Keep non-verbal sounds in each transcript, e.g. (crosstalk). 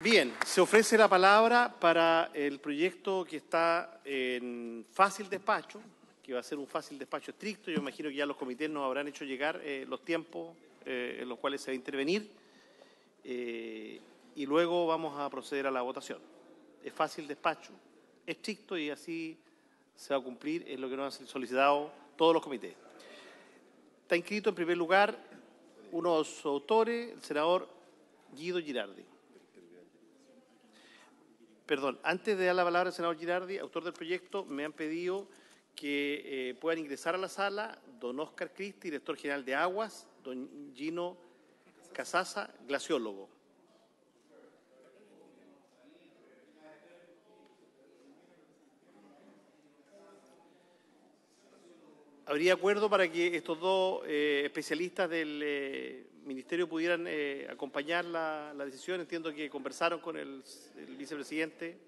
Bien, se ofrece la palabra para el proyecto que está en fácil despacho, que va a ser un fácil despacho estricto. Yo imagino que ya los comités nos habrán hecho llegar eh, los tiempos eh, en los cuales se va a intervenir eh, y luego vamos a proceder a la votación. Es fácil despacho, estricto y así se va a cumplir, en lo que nos han solicitado todos los comités. Está inscrito en primer lugar unos autores, el senador Guido Girardi perdón, antes de dar la palabra al senador Girardi, autor del proyecto, me han pedido que eh, puedan ingresar a la sala don Oscar Cristi, director general de Aguas, don Gino Casaza, glaciólogo. habría acuerdo para que estos dos eh, especialistas del eh, Ministerio pudieran eh, acompañar la, decisión. Entiendo que conversaron con el, vicepresidente,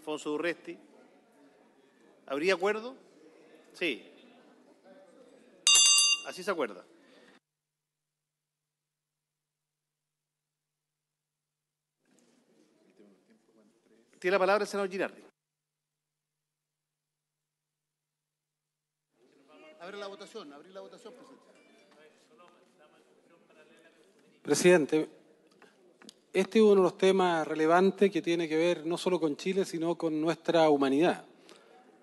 Fonso Durresti. ¿Habría acuerdo? Sí. Así se acuerda. Tiene la palabra el senador Girardi. Abre la votación, abrir la votación, presidente. Presidente, este es uno de los temas relevantes que tiene que ver no solo con Chile, sino con nuestra humanidad.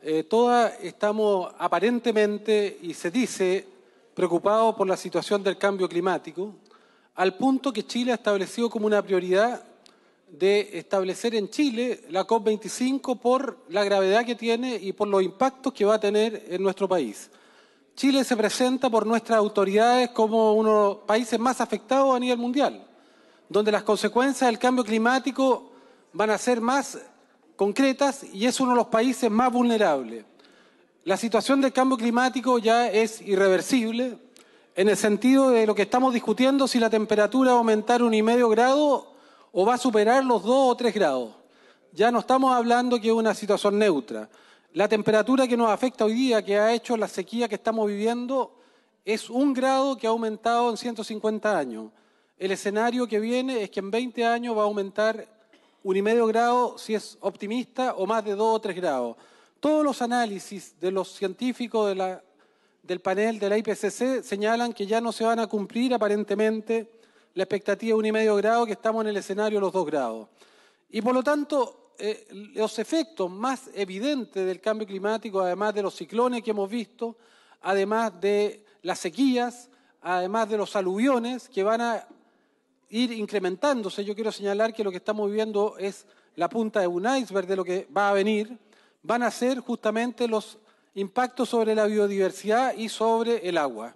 Eh, todas estamos aparentemente, y se dice, preocupados por la situación del cambio climático, al punto que Chile ha establecido como una prioridad de establecer en Chile la COP25 por la gravedad que tiene y por los impactos que va a tener en nuestro país. Chile se presenta por nuestras autoridades como uno de los países más afectados a nivel mundial, donde las consecuencias del cambio climático van a ser más concretas y es uno de los países más vulnerables. La situación del cambio climático ya es irreversible en el sentido de lo que estamos discutiendo si la temperatura va a aumentar un y medio grado o va a superar los dos o tres grados. Ya no estamos hablando que es una situación neutra. La temperatura que nos afecta hoy día, que ha hecho la sequía que estamos viviendo, es un grado que ha aumentado en 150 años. El escenario que viene es que en 20 años va a aumentar un y medio grado, si es optimista, o más de dos o tres grados. Todos los análisis de los científicos del panel de la IPCC señalan que ya no se van a cumplir aparentemente la expectativa de un y medio grado, que estamos en el escenario de los dos grados. Y por lo tanto, eh, los efectos más evidentes del cambio climático, además de los ciclones que hemos visto, además de las sequías, además de los aluviones que van a ir incrementándose. Yo quiero señalar que lo que estamos viviendo es la punta de un iceberg de lo que va a venir, van a ser justamente los impactos sobre la biodiversidad y sobre el agua.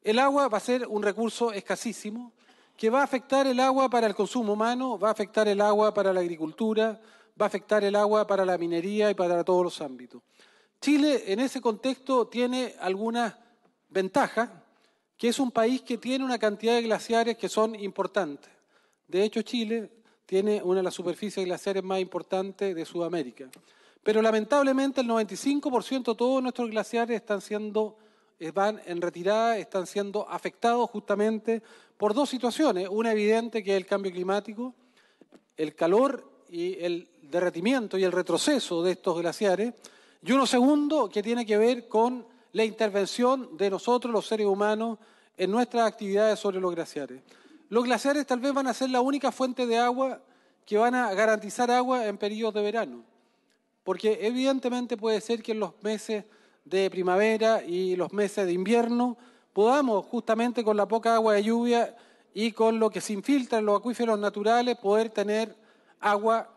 El agua va a ser un recurso escasísimo que va a afectar el agua para el consumo humano, va a afectar el agua para la agricultura, va a afectar el agua para la minería y para todos los ámbitos. Chile en ese contexto tiene alguna ventaja, que es un país que tiene una cantidad de glaciares que son importantes. De hecho, Chile tiene una de las superficies glaciares más importantes de Sudamérica. Pero lamentablemente el 95% de todos nuestros glaciares están siendo eh, van en retirada, están siendo afectados justamente por dos situaciones. Una evidente que es el cambio climático, el calor y el derretimiento y el retroceso de estos glaciares, y uno segundo que tiene que ver con la intervención de nosotros, los seres humanos, en nuestras actividades sobre los glaciares. Los glaciares tal vez van a ser la única fuente de agua que van a garantizar agua en periodos de verano, porque evidentemente puede ser que en los meses de primavera y los meses de invierno podamos justamente con la poca agua de lluvia y con lo que se infiltra en los acuíferos naturales poder tener agua,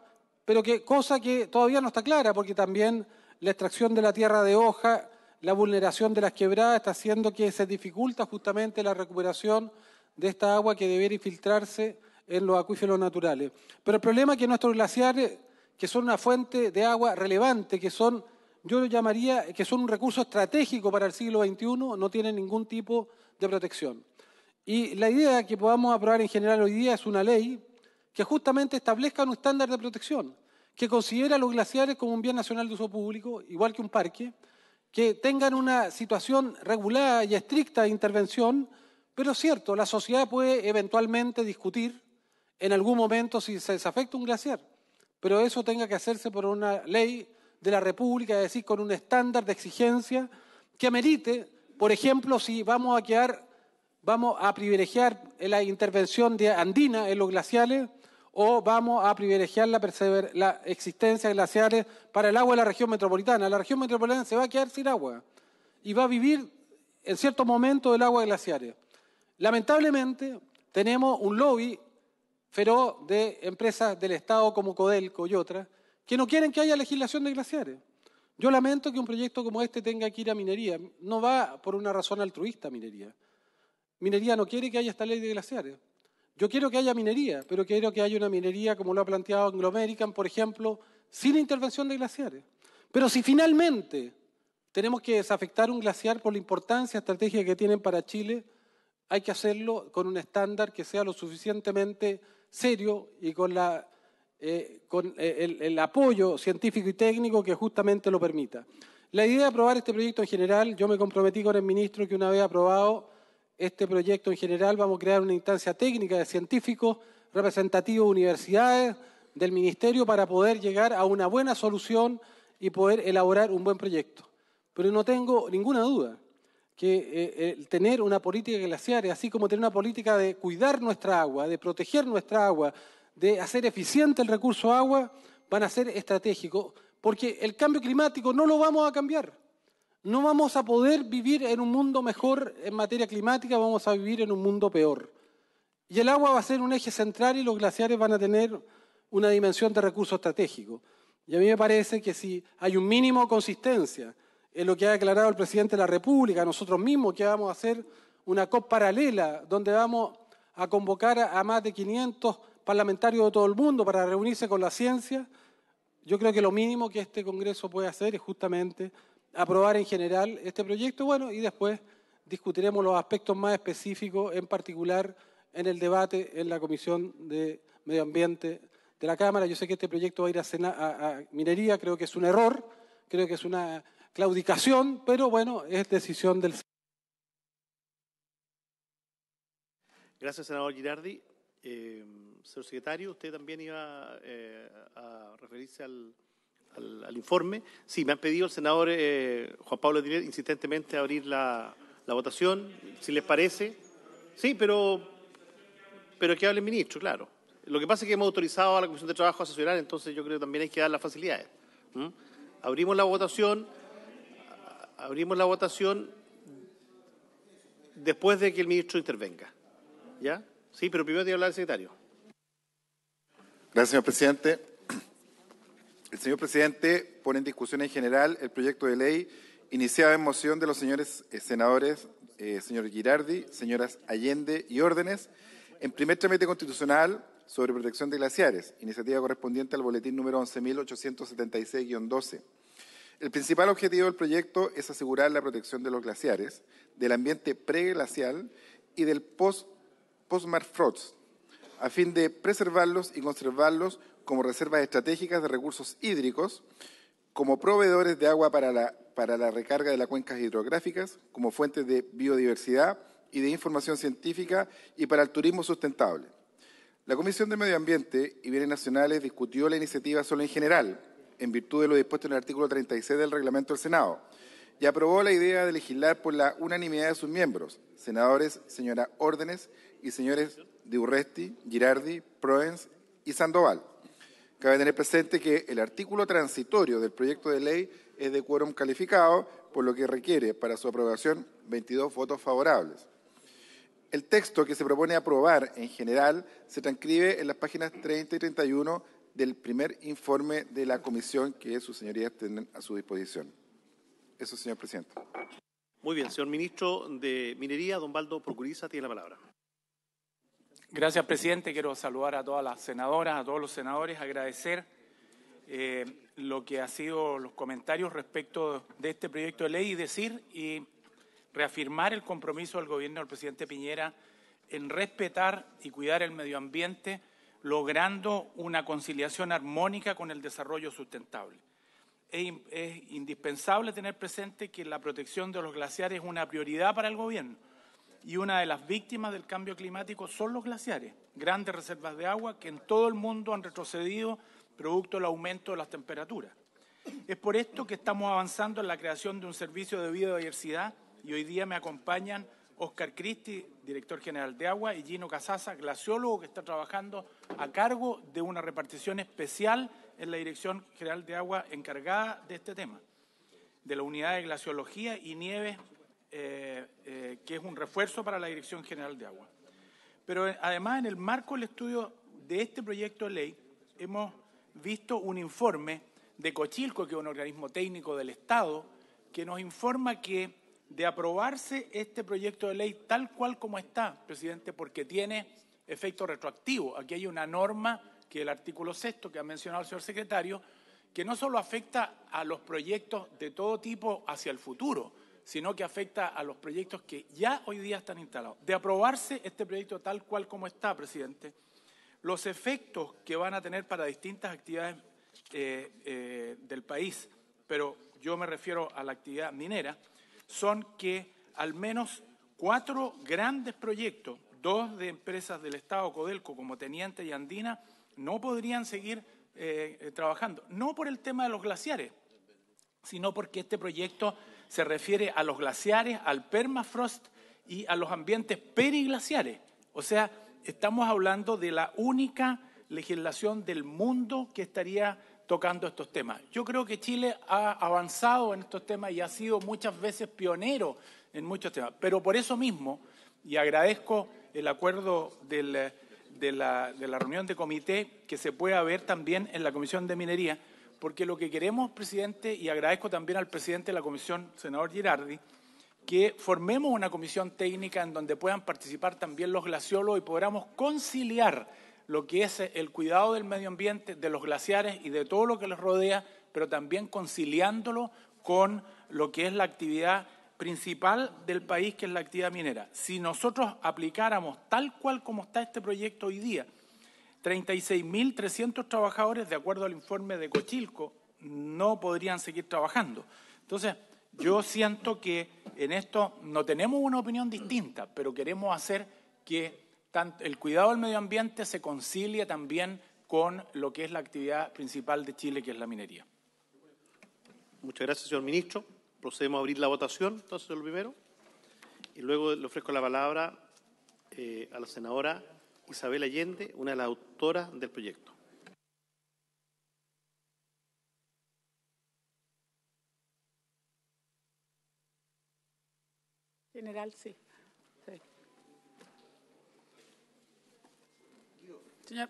pero que cosa que todavía no está clara, porque también la extracción de la tierra de hoja, la vulneración de las quebradas está haciendo que se dificulta justamente la recuperación de esta agua que debería filtrarse en los acuíferos naturales. Pero el problema es que nuestros glaciares, que son una fuente de agua relevante, que son, yo lo llamaría, que son un recurso estratégico para el siglo XXI, no tienen ningún tipo de protección. Y la idea que podamos aprobar en general hoy día es una ley que justamente establezca un estándar de protección, que considere a los glaciares como un bien nacional de uso público, igual que un parque, que tengan una situación regulada y estricta de intervención, pero cierto, la sociedad puede eventualmente discutir en algún momento si se desafecta un glaciar, pero eso tenga que hacerse por una ley de la República, es decir, con un estándar de exigencia que amerite, por ejemplo, si vamos a quedar, vamos a privilegiar la intervención de andina en los glaciares o vamos a privilegiar la, existencia de glaciares para el agua de la región metropolitana. La región metropolitana se va a quedar sin agua y va a vivir en cierto momento del agua de glaciares. Lamentablemente, tenemos un lobby feroz de empresas del Estado como Codelco y otras que no quieren que haya legislación de glaciares. Yo lamento que un proyecto como este tenga que ir a minería. No va por una razón altruista minería. Minería no quiere que haya esta ley de glaciares. Yo quiero que haya minería, pero quiero que haya una minería, como lo ha planteado Anglo American, por ejemplo, sin intervención de glaciares. Pero si finalmente tenemos que desafectar un glaciar por la importancia estratégica que tienen para Chile, hay que hacerlo con un estándar que sea lo suficientemente serio y con, eh, eh, el, el, apoyo científico y técnico que justamente lo permita. La idea de aprobar este proyecto en general, yo me comprometí con el ministro que una vez aprobado este proyecto en general, vamos a crear una instancia técnica de científicos representativos de universidades, del ministerio, para poder llegar a una buena solución y poder elaborar un buen proyecto. Pero no tengo ninguna duda que eh, tener una política glaciaria, así como tener una política de cuidar nuestra agua, de proteger nuestra agua, de hacer eficiente el recurso agua, van a ser estratégicos, porque el cambio climático no lo vamos a cambiar no vamos a poder vivir en un mundo mejor en materia climática, vamos a vivir en un mundo peor. Y el agua va a ser un eje central y los glaciares van a tener una dimensión de recurso estratégico. Y a mí me parece que si hay un mínimo de consistencia en lo que ha declarado el presidente de la República, nosotros mismos que vamos a hacer una COP paralela donde vamos a convocar a más de 500 parlamentarios de todo el mundo para reunirse con la ciencia, yo creo que lo mínimo que este Congreso puede hacer es justamente aprobar en general este proyecto, bueno, y después discutiremos los aspectos más específicos, en particular en el debate en la Comisión de Medio Ambiente de la Cámara. Yo sé que este proyecto va a ir a, minería, creo que es un error, creo que es una claudicación, pero bueno, es decisión del. Gracias, senador Girardi. Eh, señor secretario, usted también iba eh, a referirse al al, informe. Sí, me han pedido el senador eh, Juan Pablo Díaz insistentemente abrir la, la, votación, si les parece. Sí, pero, pero que hable el ministro, claro. Lo que pasa es que hemos autorizado a la Comisión de Trabajo a asesorar, entonces yo creo que también hay que dar las facilidades. Abrimos la votación, abrimos la votación después de que el ministro intervenga. ¿Ya? Sí, pero primero tiene que hablar el secretario. Gracias, señor presidente. El señor presidente pone en discusión en general el proyecto de ley iniciado en moción de los señores eh, senadores, eh, señor Girardi, señoras Allende y Órdenes, en primer trámite constitucional sobre protección de glaciares, iniciativa correspondiente al boletín número 11.876-12. El principal objetivo del proyecto es asegurar la protección de los glaciares, del ambiente preglacial y del post frost, a fin de preservarlos y conservarlos como reservas estratégicas de recursos hídricos, como proveedores de agua para la, recarga de las cuencas hidrográficas, como fuentes de biodiversidad y de información científica y para el turismo sustentable. La Comisión de Medio Ambiente y Bienes Nacionales discutió la iniciativa solo en general, en virtud de lo dispuesto en el artículo 36 del reglamento del Senado, y aprobó la idea de legislar por la unanimidad de sus miembros, senadores, señora Órdenes y señores de Urresti, Girardi, Proens y Sandoval. Cabe tener presente que el artículo transitorio del proyecto de ley es de quórum calificado, por lo que requiere para su aprobación 22 votos favorables. El texto que se propone aprobar en general se transcribe en las páginas 30 y 31 del primer informe de la comisión que sus señorías tienen a su disposición. Eso, señor presidente. Muy bien, señor ministro de Minería, don Baldo Procuriza, tiene la palabra. Gracias, presidente. Quiero saludar a todas las senadoras, a todos los senadores, agradecer eh, lo que han sido los comentarios respecto de este proyecto de ley y decir y reafirmar el compromiso del gobierno del presidente Piñera en respetar y cuidar el medio ambiente, logrando una conciliación armónica con el desarrollo sustentable. es indispensable tener presente que la protección de los glaciares es una prioridad para el gobierno y una de las víctimas del cambio climático son los glaciares, grandes reservas de agua que en todo el mundo han retrocedido producto del aumento de las temperaturas. Es por esto que estamos avanzando en la creación de un servicio de biodiversidad y hoy día me acompañan Oscar Cristi, director general de agua, y Gino Casaza, glaciólogo que está trabajando a cargo de una repartición especial en la Dirección General de Agua encargada de este tema, de la unidad de glaciología y nieves eh, eh, que es un refuerzo para la Dirección General de Agua. Pero eh, además, en el marco del estudio de este proyecto de ley, hemos visto un informe de Cochilco, que es un organismo técnico del Estado, que nos informa que de aprobarse este proyecto de ley tal cual como está, presidente, porque tiene efecto retroactivo. Aquí hay una norma que el artículo sexto que ha mencionado el señor secretario, que no solo afecta a los proyectos de todo tipo hacia el futuro, sino que afecta a los proyectos que ya hoy día están instalados. De aprobarse este proyecto tal cual como está, presidente, los efectos que van a tener para distintas actividades eh, eh, del país, pero yo me refiero a la actividad minera, son que al menos cuatro grandes proyectos, dos de empresas del Estado, Codelco, como Teniente y Andina, no podrían seguir eh, trabajando. No por el tema de los glaciares, sino porque este proyecto se refiere a los glaciares, al permafrost y a los ambientes periglaciares. O sea, estamos hablando de la única legislación del mundo que estaría tocando estos temas. Yo creo que Chile ha avanzado en estos temas y ha sido muchas veces pionero en muchos temas. Pero por eso mismo, y agradezco el acuerdo de, la, de la reunión de comité que se puede ver también en la Comisión de Minería, porque lo que queremos, presidente, y agradezco también al presidente de la comisión, senador Girardi, que formemos una comisión técnica en donde puedan participar también los glaciólogos y podamos conciliar lo que es el cuidado del medio ambiente, de los glaciares y de todo lo que los rodea, pero también conciliándolo con lo que es la actividad principal del país, que es la actividad minera. Si nosotros aplicáramos tal cual como está este proyecto hoy día, 36.300 trabajadores, de acuerdo al informe de Cochilco, no podrían seguir trabajando. Entonces, yo siento que en esto no tenemos una opinión distinta, pero queremos hacer que el cuidado del medio ambiente se concilie también con lo que es la actividad principal de Chile, que es la minería. Muchas gracias, señor ministro. Procedemos a abrir la votación, entonces, lo primero. Y luego le ofrezco la palabra eh, a la senadora Isabel Allende, una de las autoras del proyecto. General, sí. Señor,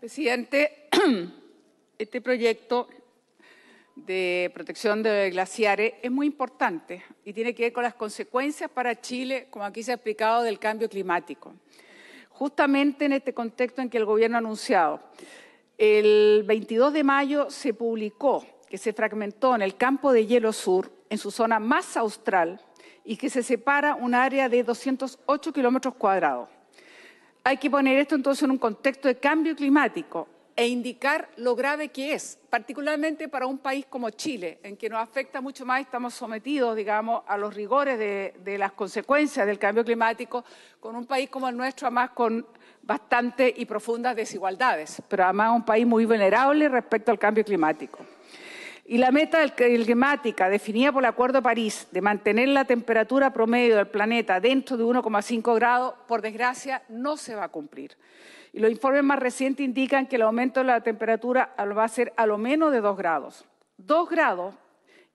presidente, (clears throat) este proyecto de protección de glaciares es muy importante y tiene que ver con las consecuencias para Chile, como aquí se ha explicado, del cambio climático. Justamente en este contexto en que el gobierno ha anunciado, el 22 de mayo se publicó que se fragmentó en el campo de hielo sur, en su zona más austral, y que se separa un área de 208 kilómetros cuadrados. Hay que poner esto entonces en un contexto de cambio climático e indicar lo grave que es, particularmente para un país como Chile, en que nos afecta mucho más, estamos sometidos, digamos, a los rigores de, de las consecuencias del cambio climático, con un país como el nuestro, además con bastantes y profundas desigualdades, pero además un país muy vulnerable respecto al cambio climático. Y la meta climática definida por el Acuerdo de París de mantener la temperatura promedio del planeta dentro de 1,5 grados, por desgracia, no se va a cumplir. Y los informes más recientes indican que el aumento de la temperatura va a ser a lo menos de dos grados. Dos grados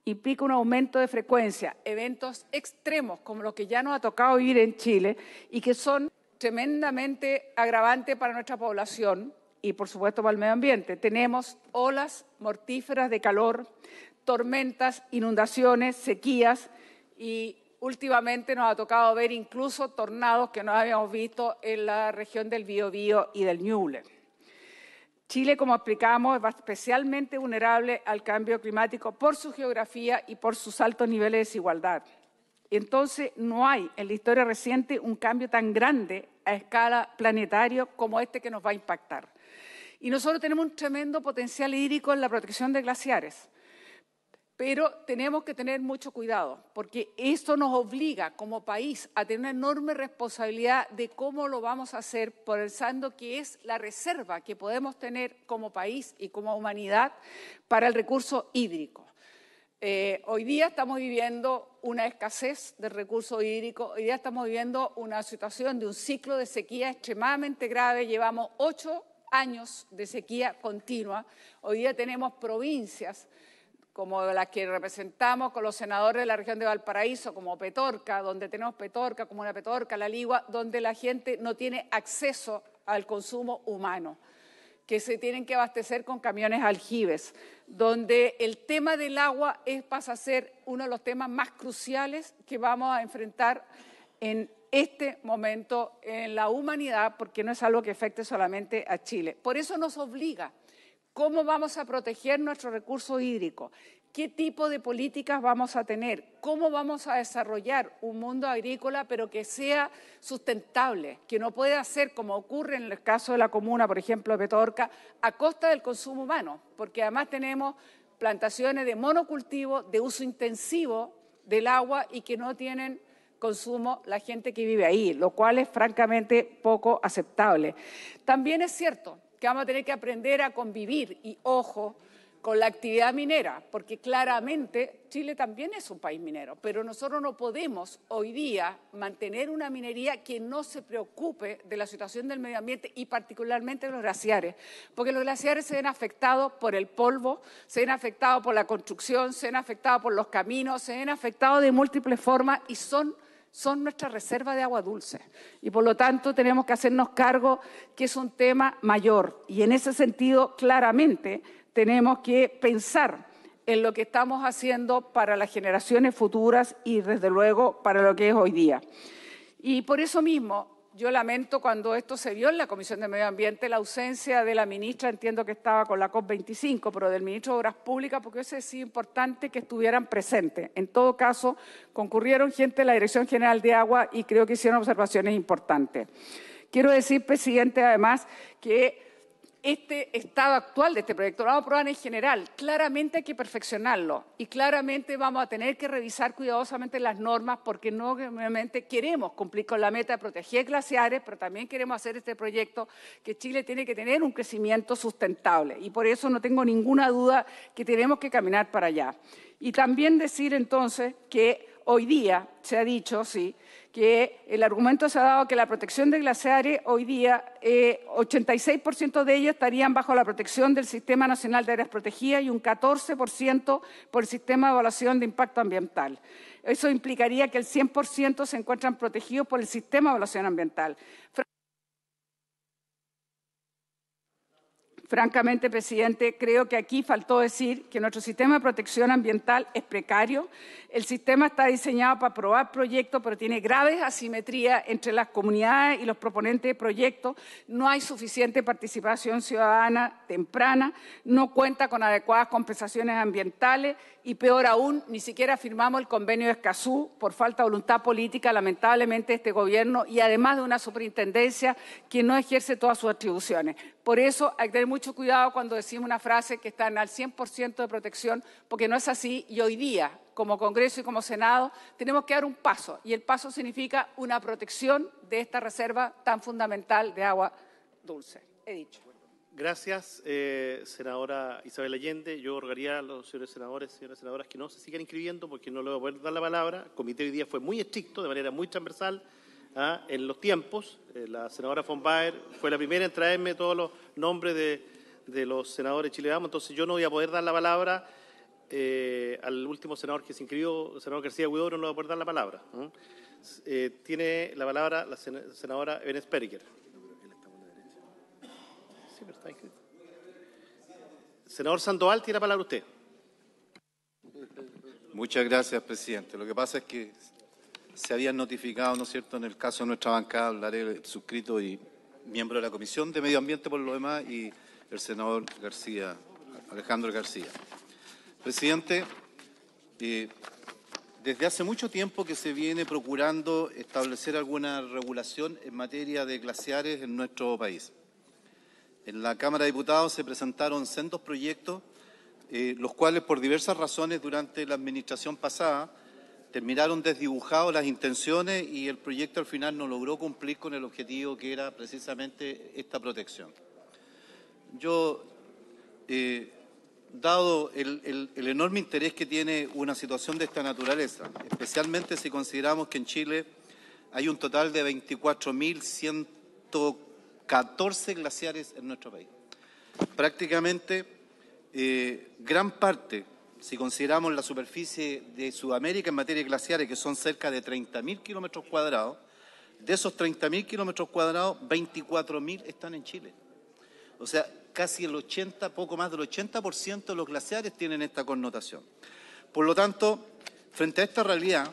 implica un aumento de frecuencia, eventos extremos como los que ya nos ha tocado vivir en Chile y que son tremendamente agravantes para nuestra población y por supuesto para el medio ambiente. Tenemos olas mortíferas de calor, tormentas, inundaciones, sequías y Últimamente nos ha tocado ver incluso tornados que no habíamos visto en la región del Biobío y del Ñuble. Chile, como explicamos, es especialmente vulnerable al cambio climático por su geografía y por sus altos niveles de desigualdad. Entonces, no hay en la historia reciente un cambio tan grande a escala planetaria como este que nos va a impactar. Y nosotros tenemos un tremendo potencial hídrico en la protección de glaciares. Pero tenemos que tener mucho cuidado, porque esto nos obliga como país a tener una enorme responsabilidad de cómo lo vamos a hacer, pensando que es la reserva que podemos tener como país y como humanidad para el recurso hídrico. Eh, hoy día estamos viviendo una escasez de recursos hídricos, hoy día estamos viviendo una situación de un ciclo de sequía extremadamente grave, llevamos ocho años de sequía continua, hoy día tenemos provincias como las que representamos con los senadores de la región de Valparaíso, como Petorca, donde tenemos Petorca, como una Petorca, La Ligua, donde la gente no tiene acceso al consumo humano, que se tienen que abastecer con camiones aljibes, donde el tema del agua es, pasa a ser uno de los temas más cruciales que vamos a enfrentar en este momento en la humanidad, porque no es algo que afecte solamente a Chile. Por eso nos obliga ¿Cómo vamos a proteger nuestro recurso hídrico? ¿Qué tipo de políticas vamos a tener? ¿Cómo vamos a desarrollar un mundo agrícola pero que sea sustentable? Que no pueda ser como ocurre en el caso de la comuna, por ejemplo, de Petorca, a costa del consumo humano, porque además tenemos plantaciones de monocultivo, de uso intensivo del agua y que no tienen consumo la gente que vive ahí, lo cual es francamente poco aceptable. También es cierto que vamos a tener que aprender a convivir y ojo con la actividad minera, porque claramente Chile también es un país minero, pero nosotros no podemos hoy día mantener una minería que no se preocupe de la situación del medio ambiente y particularmente de los glaciares, porque los glaciares se ven afectados por el polvo, se ven afectados por la construcción, se ven afectados por los caminos, se ven afectados de múltiples formas y son son nuestra reserva de agua dulce y por lo tanto tenemos que hacernos cargo que es un tema mayor y en ese sentido claramente tenemos que pensar en lo que estamos haciendo para las generaciones futuras y desde luego para lo que es hoy día. Y por eso mismo yo lamento cuando esto se vio en la Comisión de Medio Ambiente la ausencia de la ministra, entiendo que estaba con la COP25, pero del ministro de Obras Públicas, porque eso es importante que estuvieran presentes. En todo caso, concurrieron gente de la Dirección General de Agua y creo que hicieron observaciones importantes. Quiero decir, presidente, además, que este estado actual de este proyecto, lo vamos a aprobar en general, claramente hay que perfeccionarlo y claramente vamos a tener que revisar cuidadosamente las normas porque no obviamente queremos cumplir con la meta de proteger glaciares, pero también queremos hacer este proyecto que Chile tiene que tener un crecimiento sustentable y por eso no tengo ninguna duda que tenemos que caminar para allá. Y también decir entonces que hoy día se ha dicho, sí, que el argumento se ha dado que la protección de glaciares hoy día, 86% eh, de ellos estarían bajo la protección del Sistema Nacional de Áreas Protegidas y un 14% por el Sistema de Evaluación de Impacto Ambiental. Eso implicaría que el 100% se encuentran protegidos por el Sistema de Evaluación Ambiental. Francamente, presidente, creo que aquí faltó decir que nuestro sistema de protección ambiental es precario. El sistema está diseñado para aprobar proyectos, pero tiene graves asimetrías entre las comunidades y los proponentes de proyectos. No hay suficiente participación ciudadana temprana, no cuenta con adecuadas compensaciones ambientales y peor aún, ni siquiera firmamos el convenio de Escazú por falta de voluntad política, lamentablemente, de este gobierno y además de una superintendencia que no ejerce todas sus atribuciones. Por eso hay que tener mucho cuidado cuando decimos una frase que está en al 100% de protección, porque no es así. Y hoy día, como Congreso y como Senado, tenemos que dar un paso. Y el paso significa una protección de esta reserva tan fundamental de agua dulce. He dicho. Gracias, eh, senadora Isabel Allende. Yo rogaría a los señores senadores, y señoras senadoras, que no se sigan inscribiendo porque no le voy a poder dar la palabra. El comité hoy día fue muy estricto, de manera muy transversal. ¿ah? en los tiempos. Eh, la senadora von Baer fue la primera en traerme todos los nombres de, los senadores chilenos, entonces yo no voy a poder dar la palabra eh, al último senador que se inscribió, el senador García Huidobro, no voy a poder dar la palabra. Eh, tiene la palabra la senadora Enes Periker. Senador Sandoval, tiene la palabra usted. Muchas gracias, presidente. Lo que pasa es que se habían notificado, ¿no es cierto?, en el caso de nuestra bancada, hablaré suscrito y miembro de la Comisión de Medio Ambiente por lo demás, y el senador García, Alejandro García. Presidente, eh, desde hace mucho tiempo que se viene procurando establecer alguna regulación en materia de glaciares en nuestro país. En la Cámara de Diputados se presentaron sendos proyectos, eh, los cuales por diversas razones durante la administración pasada terminaron desdibujados las intenciones y el proyecto al final no logró cumplir con el objetivo que era precisamente esta protección. Yo, eh, dado el, enorme interés que tiene una situación de esta naturaleza, especialmente si consideramos que en Chile hay un total de 24.114 glaciares en nuestro país. Prácticamente eh, gran parte si consideramos la superficie de Sudamérica en materia de glaciares, que son cerca de 30.000 kilómetros cuadrados, de esos 30.000 kilómetros cuadrados, 24.000 están en Chile. O sea, casi el 80, poco más del 80% de los glaciares tienen esta connotación. Por lo tanto, frente a esta realidad,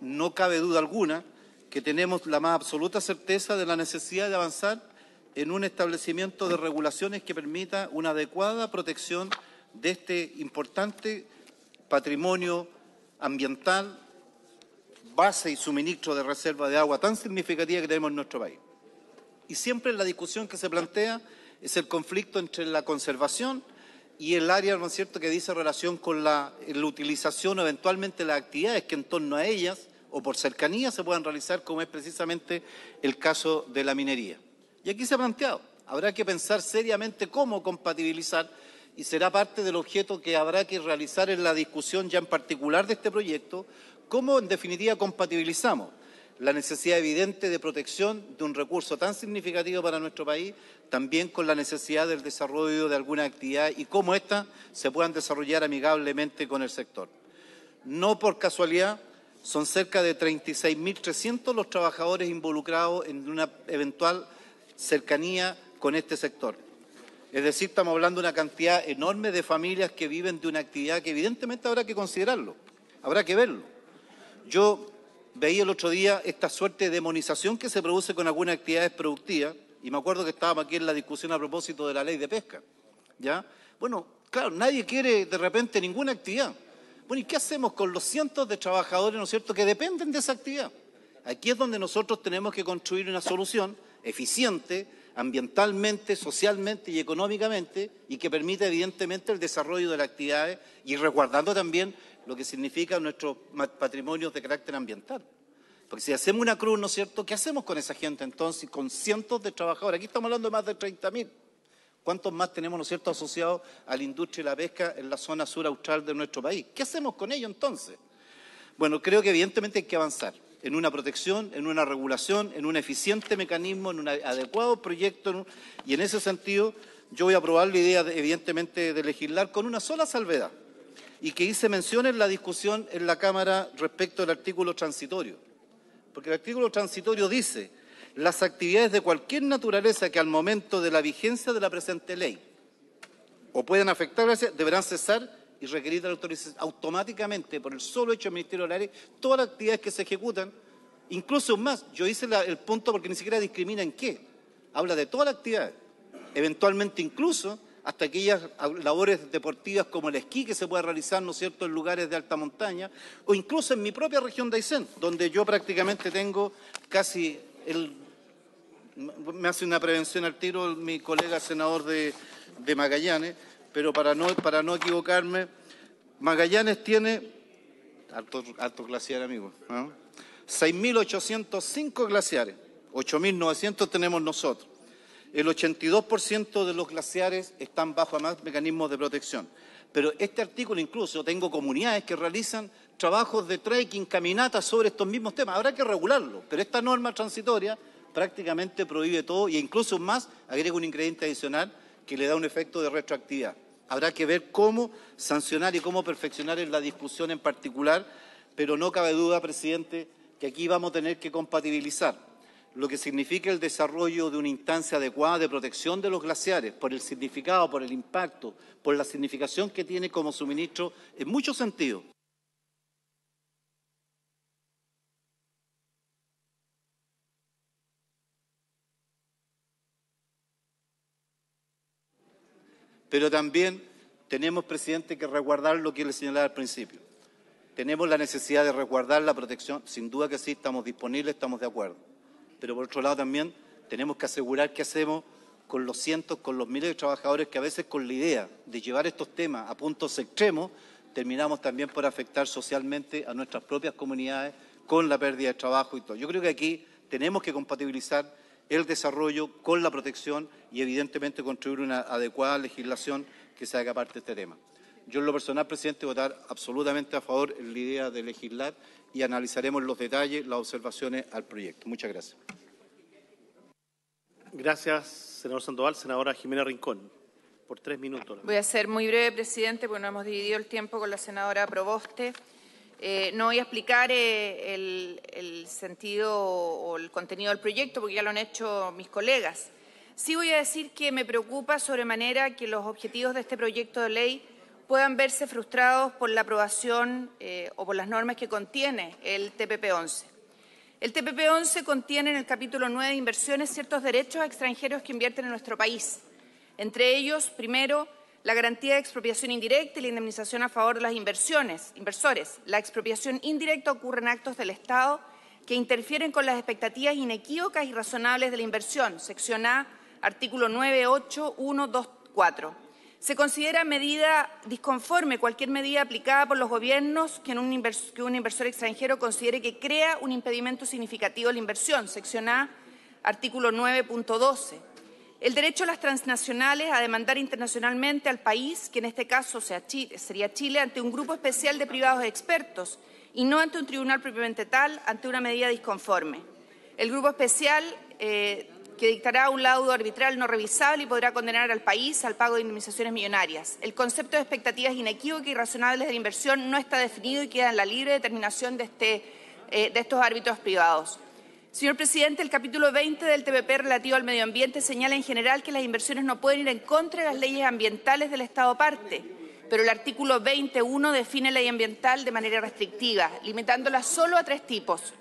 no cabe duda alguna que tenemos la más absoluta certeza de la necesidad de avanzar en un establecimiento de regulaciones que permita una adecuada protección de este importante patrimonio ambiental, base y suministro de reserva de agua tan significativa que tenemos en nuestro país. Y siempre la discusión que se plantea es el conflicto entre la conservación y el área, ¿no es cierto?, que dice relación con la, eh, utilización eventualmente las actividades que en torno a ellas o por cercanía se puedan realizar, como es precisamente el caso de la minería. Y aquí se ha planteado, habrá que pensar seriamente cómo compatibilizar y será parte del objeto que habrá que realizar en la discusión ya en particular de este proyecto, cómo en definitiva compatibilizamos la necesidad evidente de protección de un recurso tan significativo para nuestro país, también con la necesidad del desarrollo de alguna actividad y cómo ésta se puedan desarrollar amigablemente con el sector. No por casualidad, son cerca de 36.300 los trabajadores involucrados en una eventual cercanía con este sector. Es decir, estamos hablando de una cantidad enorme de familias que viven de una actividad que evidentemente habrá que considerarlo, habrá que verlo. Yo veía el otro día esta suerte de demonización que se produce con algunas actividades productivas, y me acuerdo que estábamos aquí en la discusión a propósito de la ley de pesca. ¿ya? Bueno, claro, nadie quiere de repente ninguna actividad. Bueno, ¿y qué hacemos con los cientos de trabajadores, ¿no es cierto?, que dependen de esa actividad. Aquí es donde nosotros tenemos que construir una solución eficiente, ambientalmente, socialmente y económicamente y que permite evidentemente el desarrollo de las actividades y resguardando también lo que significa nuestros patrimonios de carácter ambiental. Porque si hacemos una cruz, ¿no es cierto? ¿Qué hacemos con esa gente entonces, con cientos de trabajadores? Aquí estamos hablando de más de 30.000. ¿Cuántos más tenemos, ¿no es cierto?, asociados a la industria de la pesca en la zona sur austral de nuestro país. ¿Qué hacemos con ellos entonces? Bueno, creo que evidentemente hay que avanzar en una protección, en una regulación, en un eficiente mecanismo, en un adecuado proyecto. Y en ese sentido, yo voy a aprobar la idea, evidentemente, de legislar con una sola salvedad y que hice mención en la discusión en la Cámara respecto al artículo transitorio. Porque el artículo transitorio dice las actividades de cualquier naturaleza que al momento de la vigencia de la presente ley o puedan afectar, deberán cesar y requerir la autorización automáticamente, por el solo hecho del Ministerio de Área, todas las actividades que se ejecutan, incluso más, yo hice el punto porque ni siquiera discrimina en qué, habla de todas las actividades, eventualmente incluso hasta aquellas labores deportivas como el esquí que se puede realizar, ¿no cierto?, en lugares de alta montaña, o incluso en mi propia región de Aysén, donde yo prácticamente tengo casi Me hace una prevención al tiro mi colega senador de, de Magallanes, pero para no, para no equivocarme, Magallanes tiene, alto, glaciar amigo, 6.805 glaciares, 8.900 tenemos nosotros. El 82% de los glaciares están bajo más mecanismos de protección. Pero este artículo incluso, tengo comunidades que realizan trabajos de trekking, caminatas sobre estos mismos temas. Habrá que regularlo, pero esta norma transitoria prácticamente prohíbe todo e incluso más agrega un ingrediente adicional que le da un efecto de retroactividad. Habrá que ver cómo sancionar y cómo perfeccionar en la discusión en particular, pero no cabe duda, presidente, que aquí vamos a tener que compatibilizar lo que significa el desarrollo de una instancia adecuada de protección de los glaciares, por el significado, por el impacto, por la significación que tiene como suministro en muchos sentidos, Pero también tenemos, presidente, que resguardar lo que le señalaba al principio. Tenemos la necesidad de resguardar la protección, sin duda que sí, estamos disponibles, estamos de acuerdo. Pero por otro lado también tenemos que asegurar qué hacemos con los cientos, con los miles de trabajadores que a veces con la idea de llevar estos temas a puntos extremos, terminamos también por afectar socialmente a nuestras propias comunidades con la pérdida de trabajo y todo. Yo creo que aquí tenemos que compatibilizar el desarrollo con la protección y evidentemente construir una adecuada legislación que se haga parte de este tema. Yo en lo personal, presidente, votar absolutamente a favor en la idea de legislar y analizaremos los detalles, las observaciones al proyecto. Muchas gracias. Gracias, senador Sandoval. Senadora Jimena Rincón, por tres minutos. Voy a ser muy breve, presidente, porque no hemos dividido el tiempo con la senadora Proboste. Eh, no voy a explicar eh, el, sentido o el contenido del proyecto porque ya lo han hecho mis colegas. Sí voy a decir que me preocupa sobremanera que los objetivos de este proyecto de ley puedan verse frustrados por la aprobación eh, o por las normas que contiene el TPP-11. El TPP-11 contiene en el capítulo 9 de inversiones ciertos derechos a extranjeros que invierten en nuestro país. Entre ellos, primero, la garantía de expropiación indirecta y la indemnización a favor de las inversiones, inversores. La expropiación indirecta ocurre en actos del Estado que interfieren con las expectativas inequívocas y razonables de la inversión, sección A, artículo 9.8.1.2.4. Se considera medida disconforme cualquier medida aplicada por los gobiernos que, un, que un inversor extranjero considere que crea un impedimento significativo a la inversión, sección A, artículo 9.12. El derecho a las transnacionales a demandar internacionalmente al país, que en este caso sea sería Chile, ante un grupo especial de privados expertos y no ante un tribunal propiamente tal, ante una medida disconforme. El grupo especial eh, que dictará un laudo arbitral no revisable y podrá condenar al país al pago de indemnizaciones millonarias. El concepto de expectativas inequívocas y razonables de la inversión no está definido y queda en la libre determinación de este, eh, estos árbitros privados. Señor presidente, el capítulo 20 del TPP relativo al medio ambiente señala en general que las inversiones no pueden ir en contra de las leyes ambientales del Estado parte, pero el artículo 21 define la ley ambiental de manera restrictiva, limitándola solo a tres tipos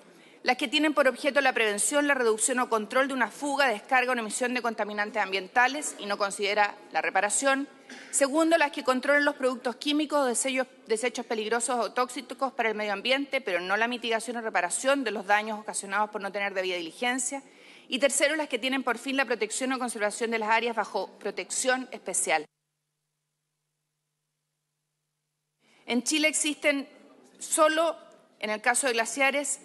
las que tienen por objeto la prevención, la reducción o control de una fuga, descarga o emisión de contaminantes ambientales y no considera la reparación. Segundo, las que controlan los productos químicos o desechos peligrosos o tóxicos para el medio ambiente, pero no la mitigación o reparación de los daños ocasionados por no tener debida diligencia. Y tercero, las que tienen por fin la protección o conservación de las áreas bajo protección especial. En Chile existen solo, en el caso de glaciares,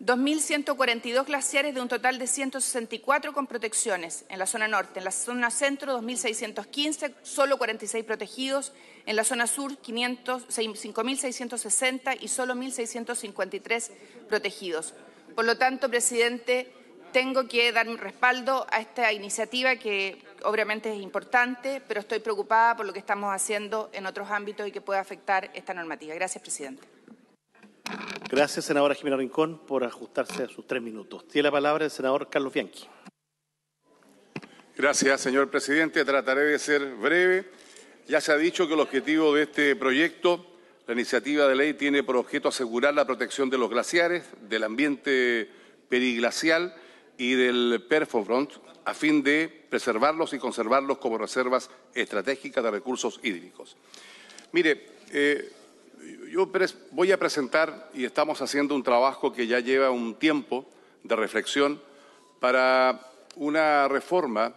2.142 glaciares de un total de 164 con protecciones en la zona norte. En la zona centro, 2.615, solo 46 protegidos. En la zona sur, 5.660 y solo 1.653 protegidos. Por lo tanto, presidente, tengo que dar mi respaldo a esta iniciativa que obviamente es importante, pero estoy preocupada por lo que estamos haciendo en otros ámbitos y que pueda afectar esta normativa. Gracias, presidente. Gracias, senadora Jimena Rincón, por ajustarse a sus tres minutos. Tiene la palabra el senador Carlos Bianchi. Gracias, señor presidente. Trataré de ser breve. Ya se ha dicho que el objetivo de este proyecto, la iniciativa de ley, tiene por objeto asegurar la protección de los glaciares, del ambiente periglacial y del perfofront, a fin de preservarlos y conservarlos como reservas estratégicas de recursos hídricos. Mire, eh, yo voy a presentar, y estamos haciendo un trabajo que ya lleva un tiempo de reflexión, para una reforma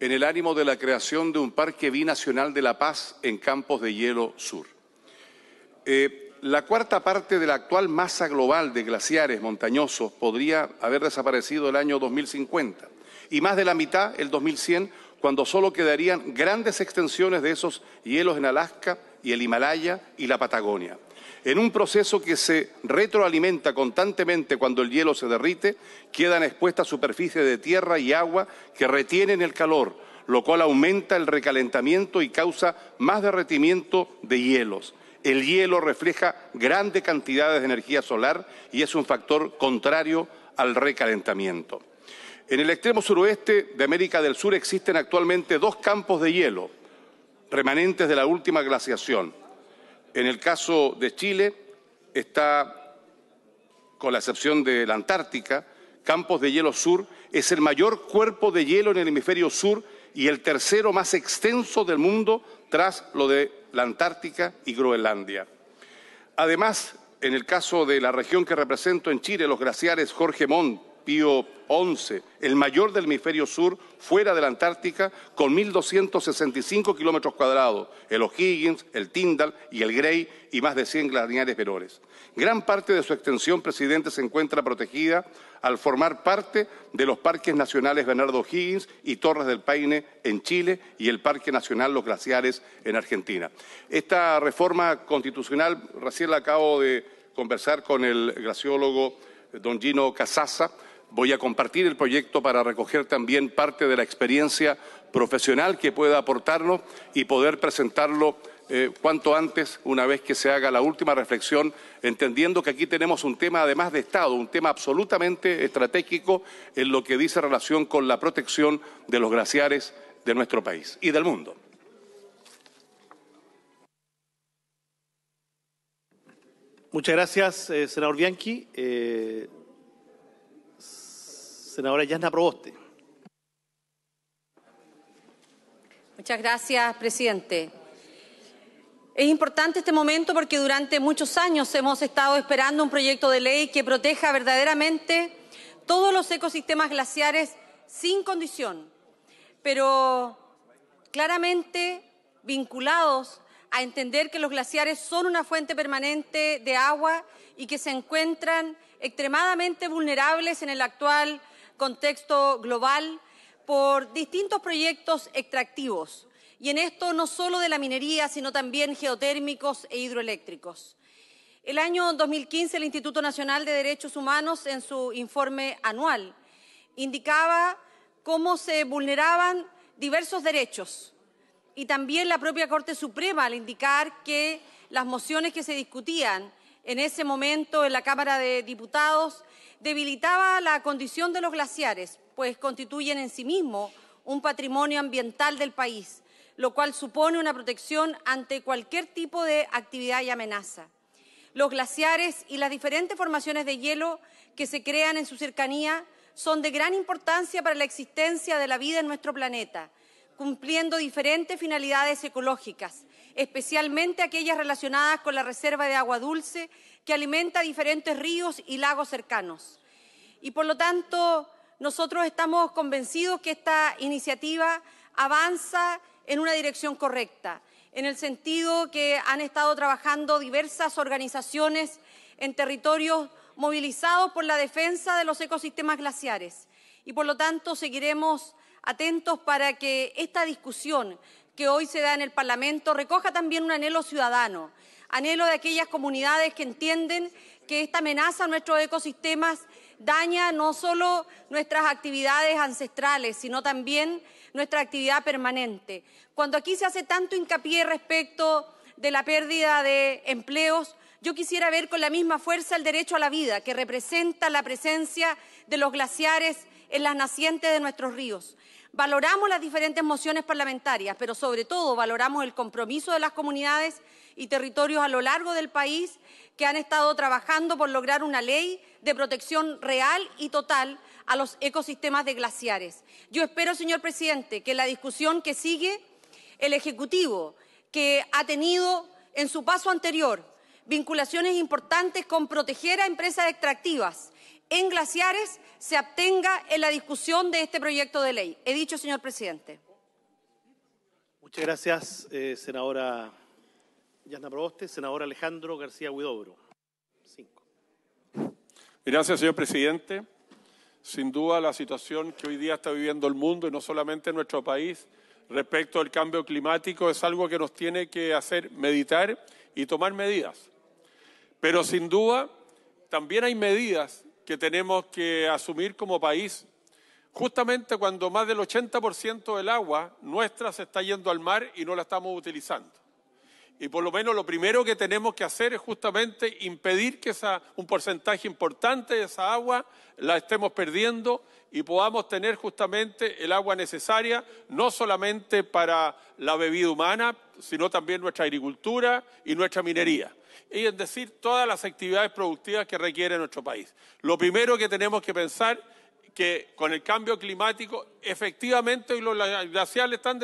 en el ánimo de la creación de un Parque Binacional de la Paz en Campos de Hielo Sur. Eh, la cuarta parte de la actual masa global de glaciares montañosos podría haber desaparecido el año 2050 y más de la mitad el 2100 cuando solo quedarían grandes extensiones de esos hielos en Alaska y el Himalaya y la Patagonia. En un proceso que se retroalimenta constantemente cuando el hielo se derrite, quedan expuestas superficies de tierra y agua que retienen el calor, lo cual aumenta el recalentamiento y causa más derretimiento de hielos. El hielo refleja grandes cantidades de energía solar y es un factor contrario al recalentamiento. En el extremo suroeste de América del Sur existen actualmente dos campos de hielo, remanentes de la última glaciación. En el caso de Chile, está, con la excepción de la Antártica, Campos de Hielo Sur es el mayor cuerpo de hielo en el hemisferio sur y el tercero más extenso del mundo tras lo de la Antártica y Groenlandia. Además, en el caso de la región que represento en Chile, los glaciares Jorge Montt Pío XI, el mayor del hemisferio sur, fuera de la Antártica, con 1.265 kilómetros cuadrados, el O'Higgins, el Tyndall y el Grey, y más de 100 glaciares menores. Gran parte de su extensión, presidente, se encuentra protegida al formar parte de los parques nacionales Bernardo O'Higgins y Torres del Paine en Chile y el Parque Nacional Los Glaciares en Argentina. Esta reforma constitucional, recién la acabo de conversar con el glaciólogo don Gino Casasa, Voy a compartir el proyecto para recoger también parte de la experiencia profesional que pueda aportarlo y poder presentarlo eh, cuanto antes, una vez que se haga la última reflexión, entendiendo que aquí tenemos un tema además de Estado, un tema absolutamente estratégico en lo que dice relación con la protección de los glaciares de nuestro país y del mundo. Muchas gracias, eh, senador Bianchi. Eh, Senadora Yasna Proboste. Muchas gracias, presidente. Es importante este momento porque durante muchos años hemos estado esperando un proyecto de ley que proteja verdaderamente todos los ecosistemas glaciares sin condición, pero claramente vinculados a entender que los glaciares son una fuente permanente de agua y que se encuentran extremadamente vulnerables en el actual contexto global por distintos proyectos extractivos, y en esto no solo de la minería, sino también geotérmicos e hidroeléctricos. El año 2015 el Instituto Nacional de Derechos Humanos en su informe anual indicaba cómo se vulneraban diversos derechos y también la propia Corte Suprema al indicar que las mociones que se discutían en ese momento en la Cámara de Diputados debilitaba la condición de los glaciares, pues constituyen en sí mismo un patrimonio ambiental del país, lo cual supone una protección ante cualquier tipo de actividad y amenaza. Los glaciares y las diferentes formaciones de hielo que se crean en su cercanía son de gran importancia para la existencia de la vida en nuestro planeta, cumpliendo diferentes finalidades ecológicas, especialmente aquellas relacionadas con la reserva de agua dulce, que alimenta diferentes ríos y lagos cercanos. Y por lo tanto, nosotros estamos convencidos que esta iniciativa avanza en una dirección correcta, en el sentido que han estado trabajando diversas organizaciones en territorios movilizados por la defensa de los ecosistemas glaciares. Y por lo tanto, seguiremos atentos para que esta discusión que hoy se da en el Parlamento recoja también un anhelo ciudadano Anhelo de aquellas comunidades que entienden que esta amenaza a nuestros ecosistemas daña no solo nuestras actividades ancestrales, sino también nuestra actividad permanente. Cuando aquí se hace tanto hincapié respecto de la pérdida de empleos, yo quisiera ver con la misma fuerza el derecho a la vida, que representa la presencia de los glaciares en las nacientes de nuestros ríos. Valoramos las diferentes mociones parlamentarias, pero sobre todo valoramos el compromiso de las comunidades y territorios a lo largo del país que han estado trabajando por lograr una ley de protección real y total a los ecosistemas de glaciares. Yo espero, señor presidente, que la discusión que sigue el Ejecutivo, que ha tenido en su paso anterior vinculaciones importantes con proteger a empresas extractivas en glaciares, se obtenga en la discusión de este proyecto de ley. He dicho, señor presidente. Muchas gracias, eh, senadora. Yasna Proboste, senador Alejandro García Huidobro. Gracias, señor presidente. Sin duda, la situación que hoy día está viviendo el mundo y no solamente nuestro país respecto al cambio climático es algo que nos tiene que hacer meditar y tomar medidas. Pero sin duda, también hay medidas que tenemos que asumir como país, justamente cuando más del 80% del agua nuestra se está yendo al mar y no la estamos utilizando. Y por lo menos lo primero que tenemos que hacer es justamente impedir que un porcentaje importante de esa agua la estemos perdiendo y podamos tener justamente el agua necesaria, no solamente para la bebida humana, sino también nuestra agricultura y nuestra minería. Y es decir, todas las actividades productivas que requiere nuestro país. Lo primero que tenemos que pensar que con el cambio climático, efectivamente y los glaciales están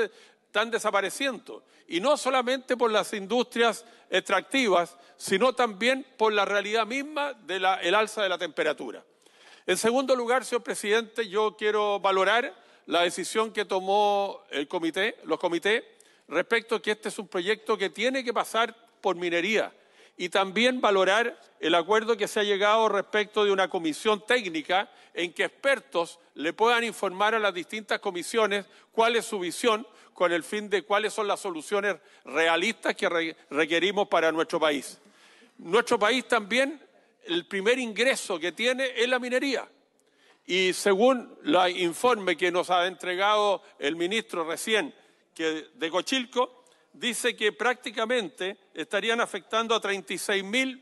están desapareciendo. Y no solamente por las industrias extractivas, sino también por la realidad misma del alza de la temperatura. En segundo lugar, señor presidente, yo quiero valorar la decisión que tomó el comité, los comités, respecto a que este es un proyecto que tiene que pasar por minería y también valorar el acuerdo que se ha llegado respecto de una comisión técnica en que expertos le puedan informar a las distintas comisiones cuál es su visión con el fin de cuáles son las soluciones realistas que requerimos para nuestro país. Nuestro país también, el primer ingreso que tiene es la minería. Y según el informe que nos ha entregado el ministro recién que de Cochilco, dice que prácticamente estarían afectando a 36 mil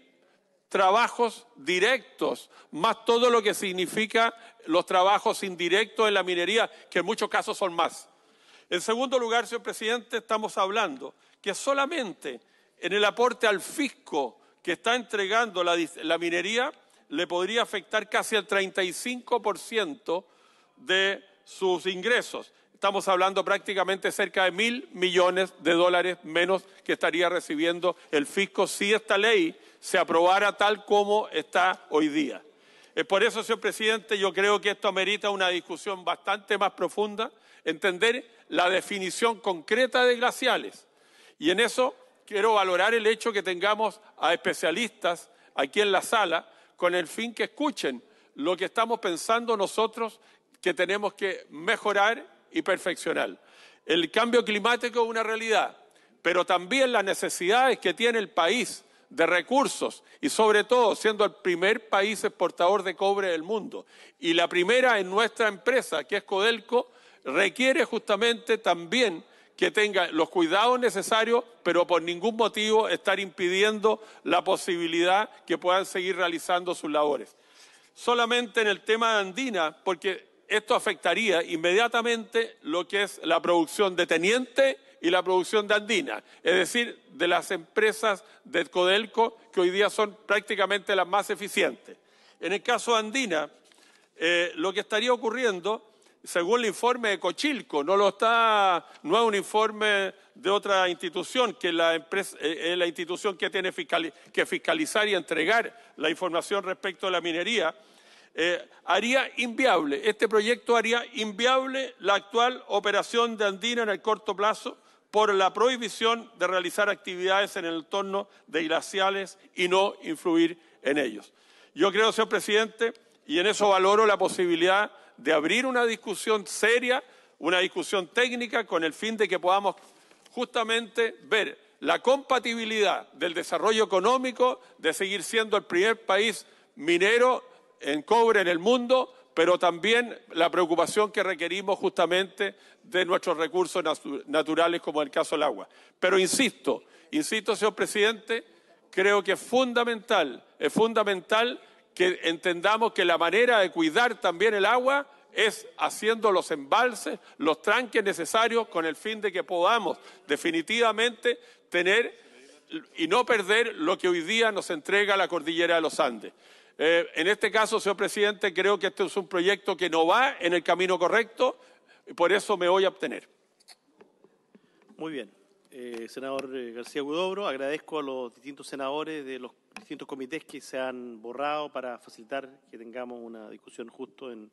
trabajos directos, más todo lo que significa los trabajos indirectos en la minería, que en muchos casos son más. En segundo lugar, señor presidente, estamos hablando que solamente en el aporte al fisco que está entregando la, la minería le podría afectar casi el 35% de sus ingresos estamos hablando prácticamente cerca de mil millones de dólares menos que estaría recibiendo el fisco si esta ley se aprobara tal como está hoy día. Eh, por eso, señor presidente, yo creo que esto amerita una discusión bastante más profunda, entender la definición concreta de glaciales. Y en eso quiero valorar el hecho que tengamos a especialistas aquí en la sala con el fin que escuchen lo que estamos pensando nosotros que tenemos que mejorar y perfeccional. El cambio climático es una realidad, pero también las necesidades que tiene el país de recursos y sobre todo siendo el primer país exportador de cobre del mundo y la primera en nuestra empresa que es Codelco requiere justamente también que tengan los cuidados necesarios, pero por ningún motivo estar impidiendo la posibilidad que puedan seguir realizando sus labores. Solamente en el tema de Andina, porque esto afectaría inmediatamente lo que es la producción de Teniente y la producción de Andina, es decir, de las empresas de Codelco que hoy día son prácticamente las más eficientes. En el caso de Andina, eh, lo que estaría ocurriendo, según el informe de Cochilco, no, lo está, no es un informe de otra institución que la, eh, la institución que tiene que fiscalizar y entregar la información respecto a la minería, eh, haría inviable, este proyecto haría inviable la actual operación de Andina en el corto plazo por la prohibición de realizar actividades en el entorno de glaciales y no influir en ellos. Yo creo, señor presidente, y en eso valoro la posibilidad de abrir una discusión seria, una discusión técnica, con el fin de que podamos justamente ver la compatibilidad del desarrollo económico, de seguir siendo el primer país minero en cobre en el mundo, pero también la preocupación que requerimos justamente de nuestros recursos naturales, como en el caso del agua. Pero insisto, insisto, señor presidente, creo que es fundamental, es fundamental que entendamos que la manera de cuidar también el agua es haciendo los embalses, los tranques necesarios con el fin de que podamos definitivamente tener y no perder lo que hoy día nos entrega la cordillera de los Andes. Eh, en este caso, señor presidente, creo que este es un proyecto que no va en el camino correcto y por eso me voy a obtener. Muy bien. Eh, senador eh, García Gudobro, agradezco a los distintos senadores de los distintos comités que se han borrado para facilitar que tengamos una discusión justo en,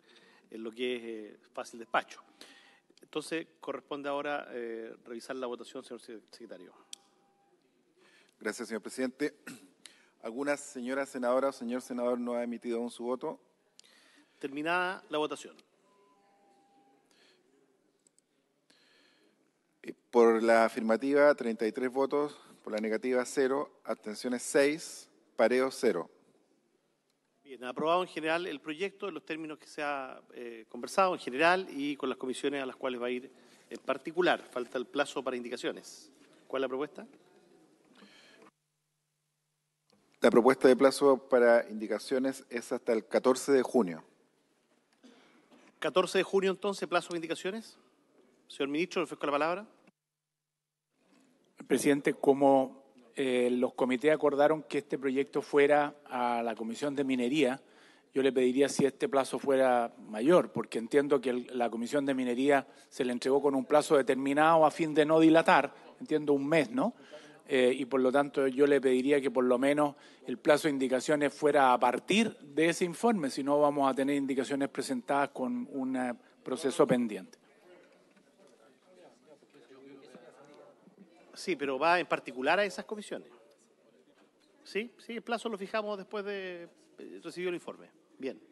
lo que es fácil despacho. Entonces, corresponde ahora revisar la votación, señor secretario. Gracias, señor presidente. ¿Alguna señora senadora o señor senador no ha emitido aún su voto? Terminada la votación. Por la afirmativa, 33 votos. Por la negativa, 0. Abstenciones, 6. Pareo, 0. Bien, aprobado en general el proyecto en los términos que se ha eh, conversado en general y con las comisiones a las cuales va a ir en particular. Falta el plazo para indicaciones. ¿Cuál es la propuesta? La propuesta de plazo para indicaciones es hasta el 14 de junio. 14 de junio, entonces, plazo de indicaciones. Señor ministro, le ofrezco la palabra. Presidente, como eh, los comités acordaron que este proyecto fuera a la Comisión de Minería, yo le pediría si este plazo fuera mayor, porque entiendo que la Comisión de Minería se le entregó con un plazo determinado a fin de no dilatar, entiendo un mes, ¿no? Eh, y por lo tanto yo le pediría que por lo menos el plazo de indicaciones fuera a partir de ese informe, si no vamos a tener indicaciones presentadas con un eh, proceso pendiente. Sí, pero va en particular a esas comisiones. Sí, sí, el plazo lo fijamos después de eh, recibir el informe. Bien.